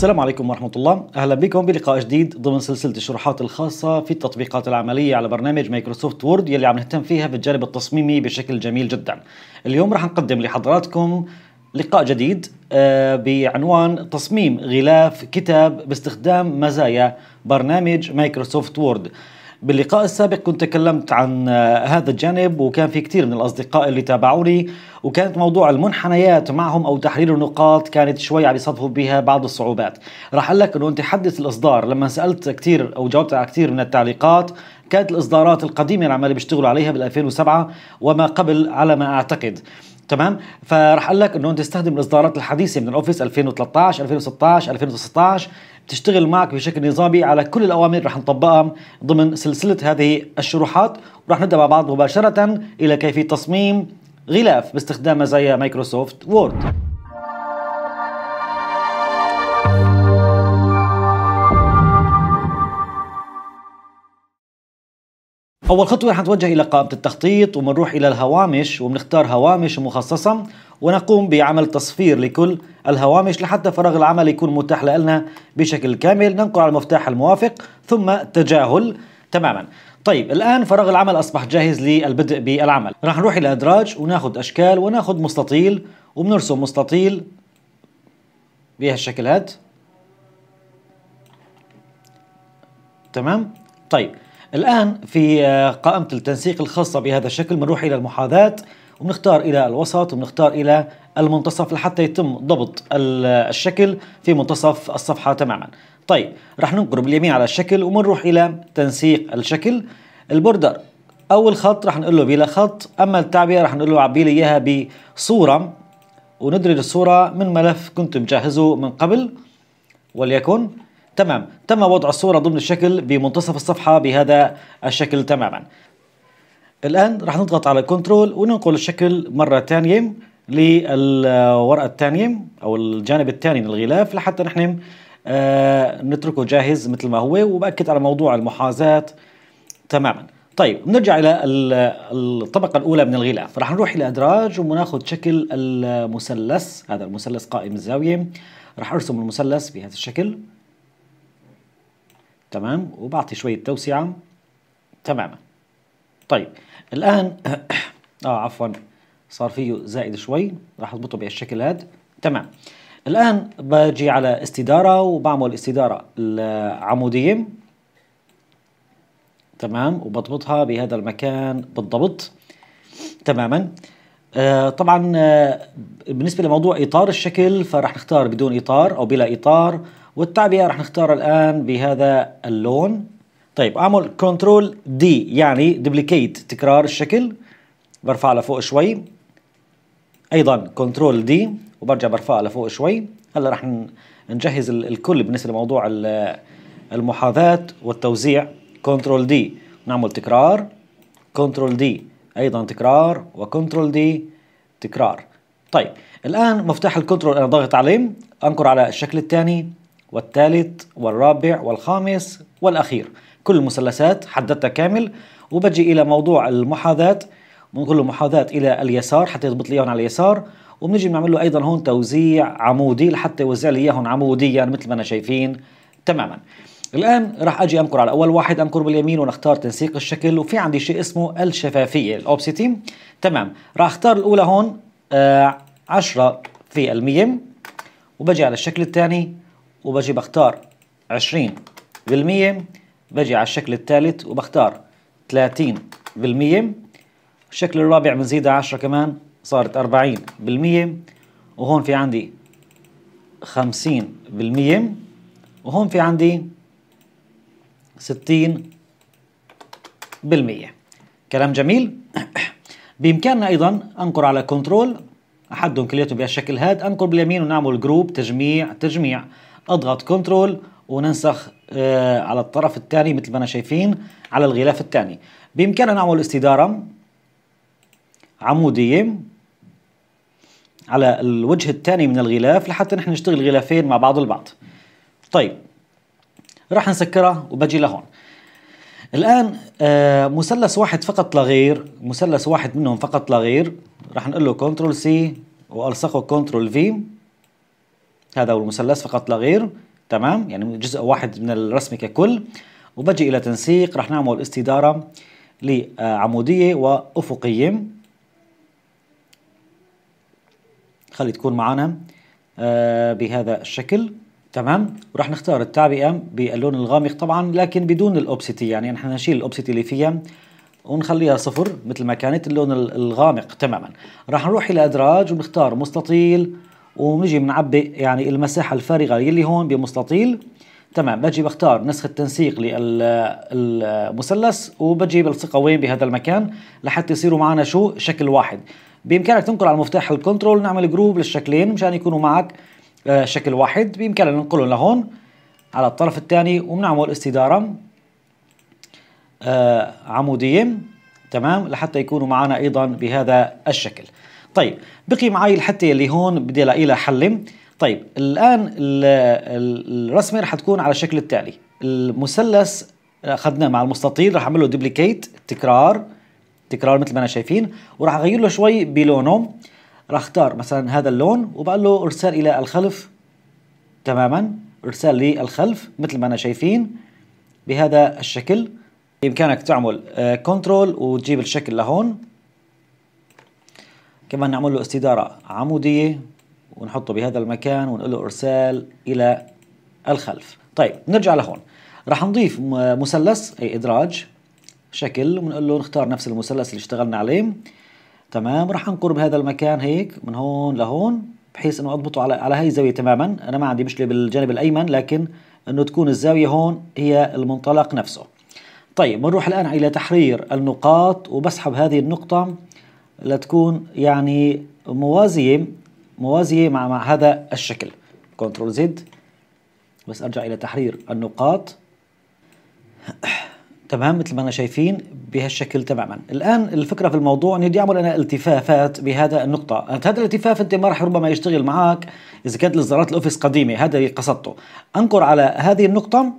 السلام عليكم ورحمة الله أهلا بكم بلقاء جديد ضمن سلسلة الشروحات الخاصة في التطبيقات العملية على برنامج مايكروسوفت وورد يلي عم نهتم فيها بالجانب التصميمي بشكل جميل جدا اليوم رح نقدم لحضراتكم لقاء جديد آه، بعنوان تصميم غلاف كتاب باستخدام مزايا برنامج مايكروسوفت وورد باللقاء السابق كنت تكلمت عن هذا الجانب وكان في كثير من الأصدقاء اللي تابعوني وكانت موضوع المنحنيات معهم أو تحرير النقاط كانت شوي عم يصادفوا بها بعض الصعوبات راح أقول لك أنه أنت حدث الإصدار لما سألت كثير أو جاوبت على كثير من التعليقات كانت الإصدارات القديمة اللي عمال بيشتغلوا عليها بال2007 وما قبل على ما أعتقد تمام فرح اقول لك انه انت تستخدم الاصدارات الحديثه من الاوفيس 2013 2016 2019 بتشتغل معك بشكل نظامي على كل الاوامر رح نطبقها ضمن سلسله هذه الشروحات ورح نبدا مع بعض مباشره الى كيفيه تصميم غلاف باستخدام مزايا مايكروسوفت وورد اول خطوه رح نتوجه الى قائمه التخطيط وبنروح الى الهوامش وبنختار هوامش مخصصه ونقوم بعمل تصفير لكل الهوامش لحتى فراغ العمل يكون متاح لنا بشكل كامل ننقل على المفتاح الموافق ثم تجاهل تماما طيب الآن فراغ العمل أصبح جاهز للبدء بالعمل راح نروح إلى أدراج وناخذ أشكال وناخذ مستطيل وبنرسم مستطيل بهالشكل هاد تمام طيب الآن في آه، قائمة التنسيق الخاصة بهذا الشكل بنروح إلى المحاذاة وبنختار إلى الوسط وبنختار إلى المنتصف لحتى يتم ضبط آه، الشكل في منتصف الصفحة تماما طيب رح ننقر باليمين على الشكل وبنروح إلى تنسيق الشكل البوردر أول خط رح نقول له بلا خط أما التعبئة رح نقول له عبي لي إياها بصورة وندرج الصورة من ملف كنت مجهزه من قبل وليكن تمام تم وضع الصورة ضمن الشكل بمنتصف الصفحة بهذا الشكل تماما الآن راح نضغط على كنترول وننقل الشكل مرة ثانية للورقة الثانية أو الجانب الثاني من الغلاف لحتى نحن آه، نتركه جاهز مثل ما هو وبأكد على موضوع المحاذاة تماما طيب نرجع إلى الطبقة الأولى من الغلاف راح نروح إلى أدراج وناخذ شكل المثلث هذا المثلث قائم الزاوية راح أرسم المثلث بهذا الشكل تمام وبعطي شوية توسعة تماما طيب الآن آه عفوا صار فيه زائد شوي راح أضبطه بهالشكل هذا تمام الآن باجي على استدارة وبعمل استدارة العمودية تمام وبضبطها بهذا المكان بالضبط تماما آه طبعا آه بالنسبة لموضوع إطار الشكل فرح نختار بدون إطار أو بلا إطار والتعبئة راح نختار الآن بهذا اللون طيب أعمل كنترول دي يعني دوبليكيت تكرار الشكل برفع لفوق شوي أيضا كنترول دي وبرجع برفع لفوق شوي هلا راح نجهز الكل بالنسبة لموضوع المحاذاة والتوزيع كنترول دي نعمل تكرار كنترول دي أيضا تكرار وكنترول دي تكرار طيب الآن مفتاح الكنترول أنا ضاغط عليه أنقر على الشكل الثاني والثالث والرابع والخامس والأخير كل المثلثات حددتها كامل وبجي إلى موضوع المحاذاة بنقول له محاذاة إلى اليسار حتى يضبط لي إياهم على اليسار وبنجي بنعمل له أيضا هون توزيع عمودي لحتى يوزع لي إياهم عموديا مثل ما أنا شايفين تماما الآن راح أجي أنكر على أول واحد أنكر باليمين ونختار تنسيق الشكل وفي عندي شيء اسمه الشفافية الأوبسيتي تمام راح أختار الأولى هون 10 آه، في المية وبجي على الشكل الثاني وبجي بختار 20 بالمية بجي على الشكل الثالث وبختار 30 بالمية الشكل الرابع بنزيد 10 كمان صارت 40 بالمية وهون في عندي 50 بالمية وهون في عندي 60 بالمية كلام جميل بإمكاننا أيضا أنقر على كنترول أحدهم كلياتهم بهالشكل هاد أنقر باليمين ونعمل جروب تجميع تجميع اضغط كنترول وننسخ آه، على الطرف الثاني مثل ما انا شايفين على الغلاف الثاني بامكاننا نعمل استداره عموديه على الوجه الثاني من الغلاف لحتى نحن نشتغل غلافين مع بعض البعض طيب راح نسكرها وبجي لهون الان آه، مثلث واحد فقط لا غير مثلث واحد منهم فقط لا غير راح نقول له كنترول سي والصقه كنترول في هذا هو المثلث فقط لا غير تمام يعني جزء واحد من الرسم ككل وبجي الى تنسيق رح نعمل استداره لعموديه وافقيه خلي تكون معنا آه، بهذا الشكل تمام وراح نختار التعبئه باللون الغامق طبعا لكن بدون الاوبسيتي يعني نحن نشيل الاوبسيتي اللي فيها ونخليها صفر مثل ما كانت اللون الغامق تماما راح نروح الى ادراج ونختار مستطيل وبنجي بنعبي يعني المساحه الفارغه يلي هون بمستطيل تمام بجي بختار نسخة تنسيق للمثلث وبجي بلصقها وين بهذا المكان لحتى يصيروا معنا شو شكل واحد بإمكانك تنقل على المفتاح الكنترول نعمل جروب للشكلين مشان يكونوا معك آه، شكل واحد بإمكاننا ننقلهم لهون على الطرف الثاني وبنعمل استدارة آه، عمودية تمام لحتى يكونوا معنا أيضا بهذا الشكل طيب بقي معي الحته اللي هون بدي الاقي لها حل طيب الان الرسمه رح تكون على الشكل التالي المثلث آه، اخذناه مع المستطيل رح اعمل له دوبليكيت تكرار تكرار مثل ما انا شايفين وراح اغير له شوي بلونه راح اختار مثلا هذا اللون وبقول له ارسال الى الخلف تماما ارسال للخلف مثل ما انا شايفين بهذا الشكل بامكانك تعمل كنترول آه، وتجيب الشكل لهون كمان نعمل له استدارة عمودية ونحطه بهذا المكان ونقول له إرسال إلى الخلف طيب نرجع لهون رح نضيف مثلث أي إدراج شكل ونقول له نختار نفس المثلث اللي اشتغلنا عليه تمام رح انقر بهذا المكان هيك من هون لهون بحيث انه اضبطه على على هاي الزاويه تماما انا ما عندي مشكله بالجانب الايمن لكن انه تكون الزاويه هون هي المنطلق نفسه طيب بنروح الان الى تحرير النقاط وبسحب هذه النقطه لتكون يعني موازية موازية مع, مع هذا الشكل Ctrl Z بس أرجع إلى تحرير النقاط تمام مثل ما أنا شايفين بهالشكل تماما الآن الفكرة في الموضوع أن بدي أعمل أنا التفافات بهذا النقطة هذا الالتفاف أنت ما راح ربما يشتغل معك إذا كانت الإصدارات الأوفيس قديمة هذا اللي قصدته أنقر على هذه النقطة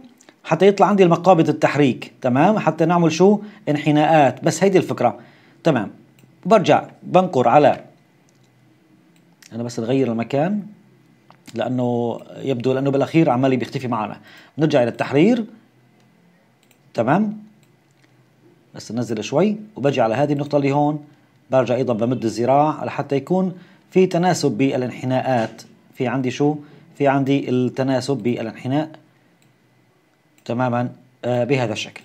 حتى يطلع عندي المقابض التحريك تمام حتى نعمل شو انحناءات بس هيدي الفكرة تمام برجع بنقر على انا بس نغير المكان لانه يبدو لانه بالاخير عمالي بيختفي معنا بنرجع الى التحرير تمام بس ننزل شوي وبجي على هذه النقطه اللي هون برجع ايضا بمد الذراع لحتى يكون في تناسب بالانحناءات في عندي شو في عندي التناسب بالانحناء تماما آه، بهذا الشكل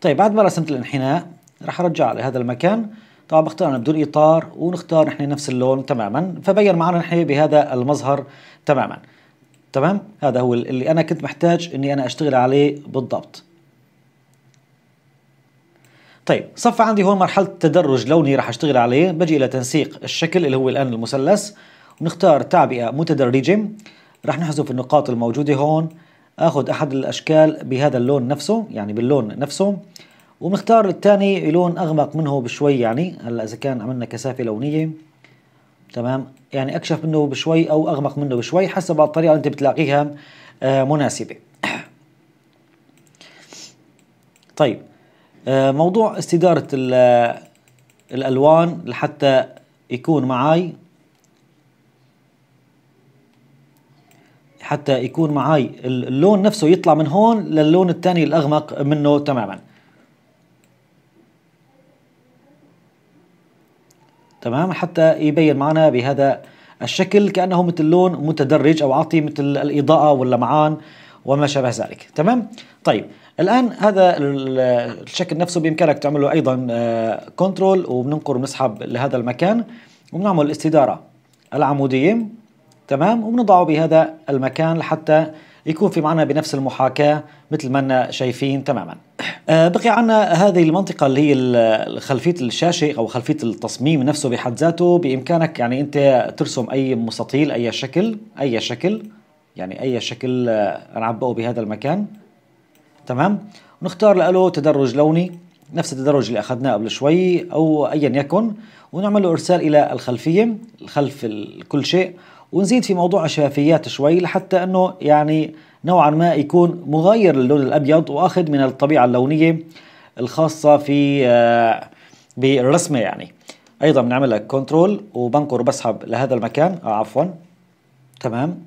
طيب بعد ما رسمت الانحناء راح ارجع لهذا المكان طبعا بختار بدون اطار ونختار نحن نفس اللون تماما فبين معنا نحن بهذا المظهر تماما تمام هذا هو اللي انا كنت محتاج اني انا اشتغل عليه بالضبط طيب صفى عندي هون مرحله تدرج لوني راح اشتغل عليه بجي الى تنسيق الشكل اللي هو الان المثلث ونختار تعبئه متدرجه راح نحذف النقاط الموجوده هون اخذ احد الاشكال بهذا اللون نفسه يعني باللون نفسه ومختار الثاني لون اغمق منه بشوي يعني هلا اذا كان عملنا كثافه لونيه تمام يعني اكشف منه بشوي او اغمق منه بشوي حسب الطريقه اللي انت بتلاقيها آه، مناسبه طيب آه، موضوع استدارة آه، الألوان لحتى يكون معي حتى يكون معي اللون نفسه يطلع من هون للون الثاني الأغمق منه تماما تمام حتى يبين معنا بهذا الشكل كأنه مثل لون متدرج أو عاطي مثل الإضاءة واللمعان وما شابه ذلك تمام طيب الآن هذا الشكل نفسه بإمكانك تعمله أيضا كنترول آه، وبننقر وبنسحب لهذا المكان وبنعمل الاستدارة العمودية تمام وبنضعه بهذا المكان لحتى يكون في معنا بنفس المحاكاة مثل ما شايفين تماما آه، بقي عنا هذه المنطقة اللي هي خلفية الشاشة أو خلفية التصميم نفسه بحد ذاته بإمكانك يعني أنت ترسم أي مستطيل أي شكل أي شكل يعني أي شكل آه، نعبئه بهذا المكان تمام ونختار له تدرج لوني نفس التدرج اللي أخذناه قبل شوي أو أيا يكن ونعمل له إرسال إلى الخلفية الخلف كل شيء ونزيد في موضوع الشفافيات شوي لحتى أنه يعني نوعا ما يكون مغير للون الأبيض وأخذ من الطبيعة اللونية الخاصة في آه، بالرسمة يعني أيضا بنعمل لك كنترول وبنقر وبسحب لهذا المكان آه عفوا تمام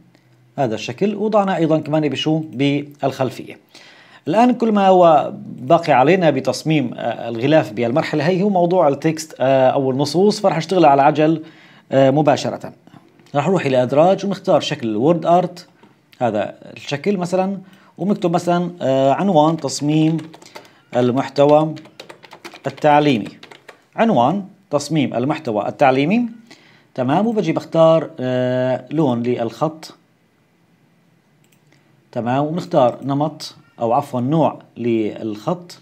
هذا الشكل وضعنا أيضا كمان بشو بالخلفية الآن كل ما هو باقي علينا بتصميم آه، الغلاف بالمرحله هي هو موضوع التكست آه، أو النصوص فرح اشتغل على عجل مباشرة راح نروح إلى أدراج ونختار شكل الورد أرت هذا الشكل مثلا ومكتوب مثلا آه، عنوان تصميم المحتوى التعليمي عنوان تصميم المحتوى التعليمي تمام وبجي بختار آه، لون للخط تمام ونختار نمط او عفوا نوع للخط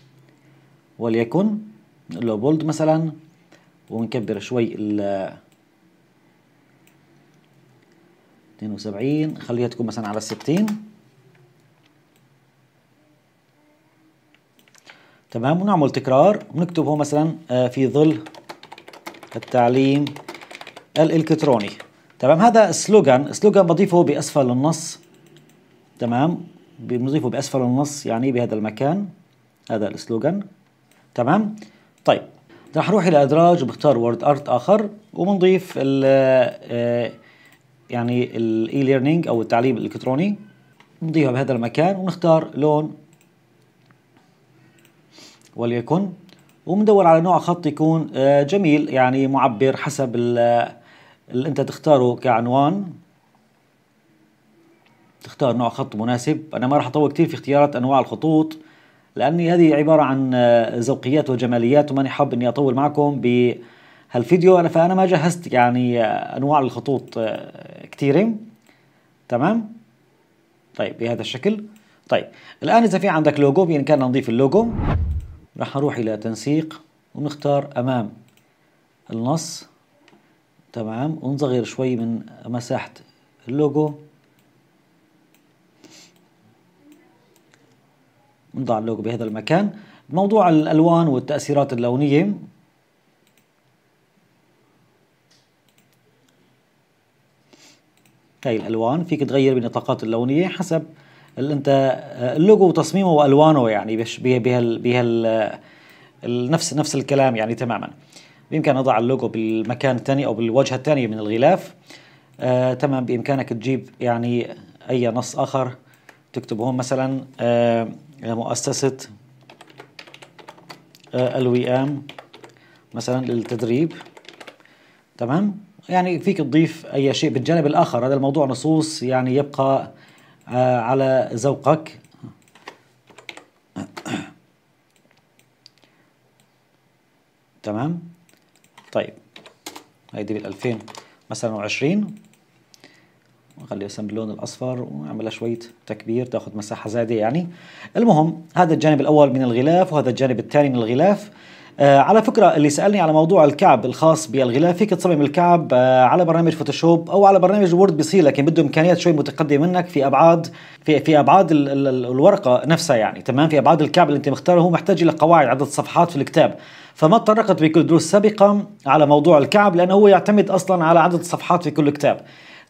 وليكن نقول له بولد مثلا ونكبر شوي 72 خليها تكون مثلا على 60 تمام ونعمل تكرار ونكتب هو مثلا آه، في ظل التعليم الالكتروني تمام هذا السلوجان السلوجان بضيفه باسفل النص تمام بنضيفه باسفل النص يعني بهذا المكان هذا السلوغان تمام طيب رح نروح الى ادراج وبختار وورد ارت اخر وبنضيف ال آه، يعني الاي ليرنينج او التعليم الالكتروني نضيفها بهذا المكان ونختار لون وليكن وبندور على نوع خط يكون آه، جميل يعني معبر حسب اللي انت تختاره كعنوان تختار نوع خط مناسب انا ما راح اطول كثير في اختيارات انواع الخطوط لاني هذه عباره عن آه، ذوقيات وجماليات وماني حاب اني اطول معكم ب هالفيديو انا فانا ما جهزت يعني آه، انواع الخطوط آه، كثيره تمام طيب بهذا الشكل طيب الان اذا في عندك لوجو بامكاننا نضيف اللوجو راح اروح الى تنسيق ونختار امام النص تمام ونصغر شوي من مساحه اللوجو نضع اللوجو بهذا المكان موضوع الالوان والتاثيرات اللونيه هاي الالوان فيك تغير بالنطاقات اللونيه حسب اللي انت آه، اللوجو وتصميمه والوانه يعني بهال بهال نفس نفس الكلام يعني تماما بامكان اضع اللوجو بالمكان الثاني او بالوجهه الثانيه من الغلاف آه تمام بامكانك تجيب يعني اي نص اخر تكتب هون مثلا آه مؤسسه آه الوئام مثلا للتدريب تمام يعني فيك تضيف أي شيء بالجانب الآخر هذا الموضوع نصوص يعني يبقى آه، على ذوقك تمام طيب هيدي بال 2000 مثلا و20 وخليها اسم باللون الاصفر ونعملها شويه تكبير تاخذ مساحه زايده يعني المهم هذا الجانب الاول من الغلاف وهذا الجانب الثاني من الغلاف آه على فكرة اللي سألني على موضوع الكعب الخاص بالغلاف فيك تصمم الكعب آه على برنامج فوتوشوب أو على برنامج وورد بيصير لكن بده إمكانيات شوي متقدمة منك في أبعاد في في أبعاد الـ الـ الـ الورقة نفسها يعني تمام في أبعاد الكعب اللي أنت مختاره هو محتاج إلى قواعد عدد صفحات في الكتاب فما تطرقت بكل دروس سابقة على موضوع الكعب لأنه هو يعتمد أصلا على عدد الصفحات في كل كتاب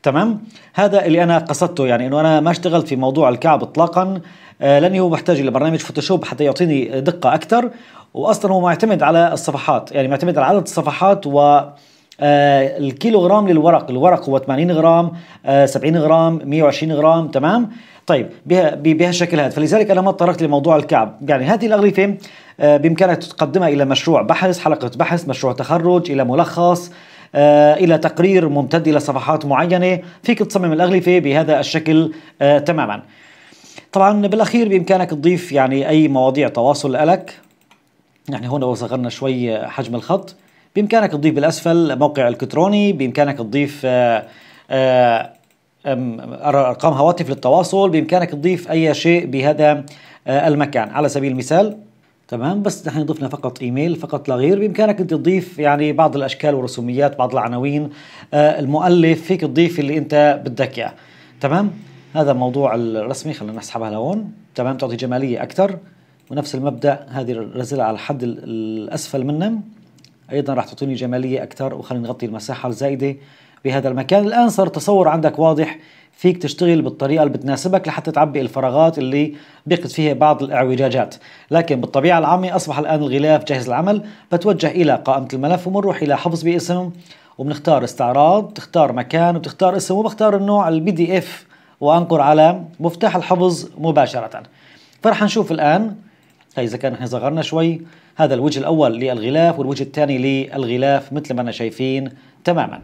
تمام هذا اللي انا قصدته يعني انه انا ما اشتغلت في موضوع الكعب اطلاقا آه، لاني هو محتاج الى برنامج فوتوشوب حتى يعطيني دقه اكثر واصلا هو معتمد على الصفحات يعني معتمد على عدد الصفحات و آه، الكيلو غرام للورق الورق هو 80 غرام 70 آه، غرام 120 غرام تمام طيب بهالشكل هذا فلذلك انا ما تطرقت لموضوع الكعب يعني هذه الاغلفه بامكانك تقدمها الى مشروع بحث حلقه بحث مشروع تخرج الى ملخص الى تقرير ممتد الى صفحات معينه فيك تصمم الاغلفه بهذا الشكل تماما طبعا بالاخير بامكانك تضيف يعني اي مواضيع تواصل لك يعني هنا صغرنا شوي حجم الخط بامكانك تضيف بالاسفل موقع الكتروني بامكانك تضيف آه، آه، ارقام هواتف للتواصل بامكانك تضيف اي شيء بهذا آه، المكان على سبيل المثال تمام بس نحن ضفنا فقط ايميل فقط لا غير بامكانك انت تضيف يعني بعض الاشكال والرسوميات بعض العناوين المؤلف فيك تضيف اللي انت بدك اياه تمام هذا الموضوع الرسمي خلينا نسحبها لهون تمام تعطي جماليه اكثر ونفس المبدا هذه الرزلة على الحد الاسفل منهم ايضا راح تعطيني جماليه اكثر وخلينا نغطي المساحه الزايده بهذا المكان الان صار التصور عندك واضح فيك تشتغل بالطريقه اللي بتناسبك لحتى تعبي الفراغات اللي بقت فيها بعض الاعوجاجات لكن بالطبيعه العامه اصبح الان الغلاف جاهز للعمل بتوجه الى قائمه الملف وبنروح الى حفظ باسم وبنختار استعراض بتختار مكان وبتختار اسم وبختار النوع البي دي اف وانقر على مفتاح الحفظ مباشرة فرح نشوف الآن هي إذا كان احنا صغرنا شوي هذا الوجه الأول للغلاف والوجه الثاني للغلاف مثل ما أنا شايفين تماما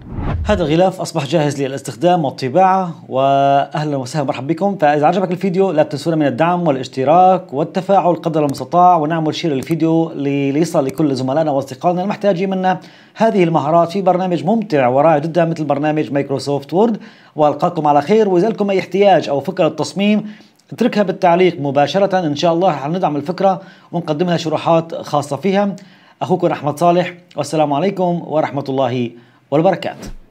هذا الغلاف أصبح جاهز للاستخدام والطباعة وأهلا وسهلا مرحبا بكم فإذا عجبك الفيديو لا تنسونا من الدعم والاشتراك والتفاعل قدر المستطاع ونعمل شير الفيديو ليصل لكل زملائنا وأصدقائنا المحتاجين منا هذه المهارات في برنامج ممتع ورائع جدا مثل برنامج مايكروسوفت وورد وألقاكم على خير وإذا لكم أي احتياج أو فكرة تصميم اتركها بالتعليق مباشرة إن شاء الله رح ندعم الفكرة ونقدم لها شروحات خاصة فيها أخوكم أحمد صالح والسلام عليكم ورحمة الله والبركات